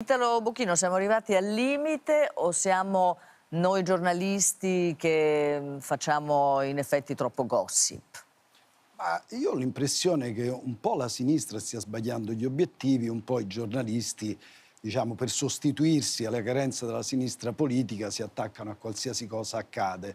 Italo Bucchino, siamo arrivati al limite o siamo noi giornalisti che mm, facciamo in effetti troppo gossip? Ma io ho l'impressione che un po' la sinistra stia sbagliando gli obiettivi, un po' i giornalisti, diciamo, per sostituirsi alla carenza della sinistra politica si attaccano a qualsiasi cosa accade.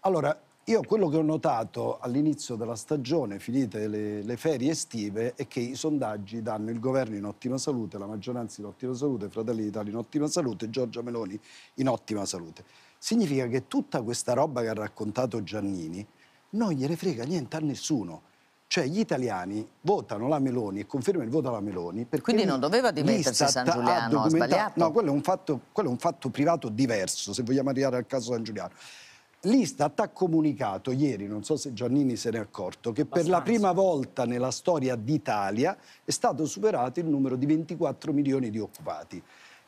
Allora, io quello che ho notato all'inizio della stagione, finite le, le, ferie estive, è che i sondaggi danno il governo in ottima salute, la maggioranza in ottima salute, Fratelli d'Italia in ottima salute, Giorgia Meloni in ottima salute. Significa che tutta questa roba che ha raccontato Giannini non gliene frega niente a nessuno. Cioè gli italiani votano la Meloni e confermano il voto alla Meloni Quindi non doveva dimettersi San Giuliano, ha sbagliato? No, quello è, fatto, quello è un fatto privato diverso, se vogliamo arrivare al caso San Giuliano. L'Istat ha comunicato ieri, non so se Giannini se n'è accorto, che Bastanza. per la prima volta nella storia d'Italia è stato superato il numero di 24 milioni di occupati.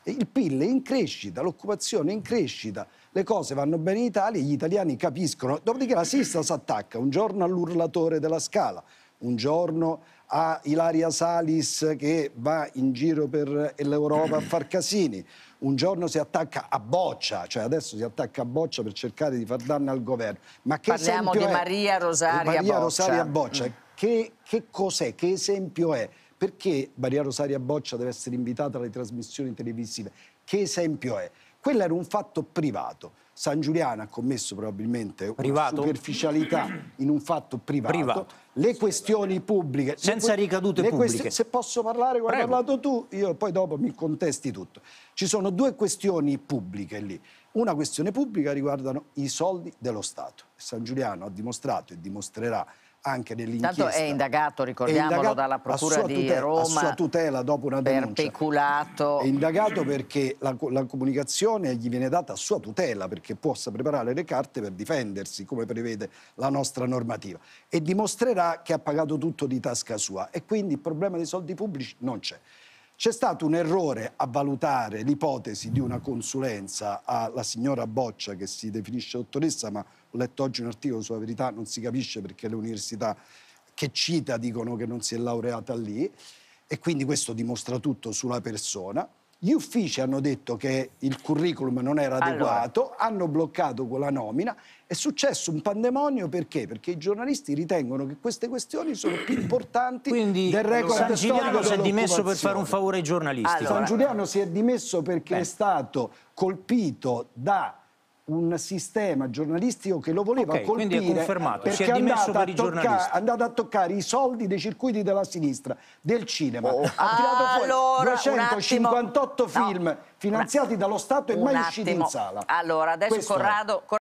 Il PIL è in crescita, l'occupazione è in crescita, le cose vanno bene in Italia, gli italiani capiscono. Dopodiché la Sista si attacca un giorno all'urlatore della scala, un giorno a Ilaria Salis che va in giro per l'Europa a far casini, un giorno si attacca a Boccia, cioè adesso si attacca a Boccia per cercare di far danno al governo. Ma che Parliamo di Maria Rosaria Maria Boccia. Rosaria Boccia. Mm. Che, che cos'è? Che esempio è? Perché Maria Rosaria Boccia deve essere invitata alle trasmissioni televisive? Che esempio è? Quello era un fatto privato. San Giuliano ha commesso probabilmente privato? una superficialità in un fatto privato. privato. Le questioni pubbliche... Senza ricadute pubbliche. se posso parlare, come hai parlato tu, io poi dopo mi contesti tutto. Ci sono due questioni pubbliche lì. Una questione pubblica riguardano i soldi dello Stato. San Giuliano ha dimostrato e dimostrerà anche nell'inchiesta. Tanto è indagato, ricordiamolo, è indagato dalla Procura di tutela, Roma. A sua tutela dopo una denuncia. Perpeculato. È indagato perché la, la comunicazione gli viene data a sua tutela, perché possa preparare le carte per difendersi, come prevede la nostra normativa. E dimostrerà che ha pagato tutto di tasca sua. E quindi il problema dei soldi pubblici non c'è. C'è stato un errore a valutare l'ipotesi di una consulenza alla signora Boccia, che si definisce dottoressa, ma ho letto oggi un articolo sulla verità, non si capisce perché le università che cita dicono che non si è laureata lì, e quindi questo dimostra tutto sulla persona. Gli uffici hanno detto che il curriculum non era adeguato, allora. hanno bloccato quella nomina. È successo un pandemonio perché? Perché i giornalisti ritengono che queste questioni sono più importanti Quindi, del record San Giuliano si è dimesso per fare un favore ai giornalisti. Allora. San Giuliano si è dimesso perché Beh. è stato colpito da un sistema giornalistico che lo voleva okay, colpire quindi è confermato. perché si è dimesso per i giornalisti andato a toccare i soldi dei circuiti della sinistra del cinema oh. ha tirato allora, 258 film no. finanziati dallo Stato e mai attimo. usciti in sala allora adesso Questo Corrado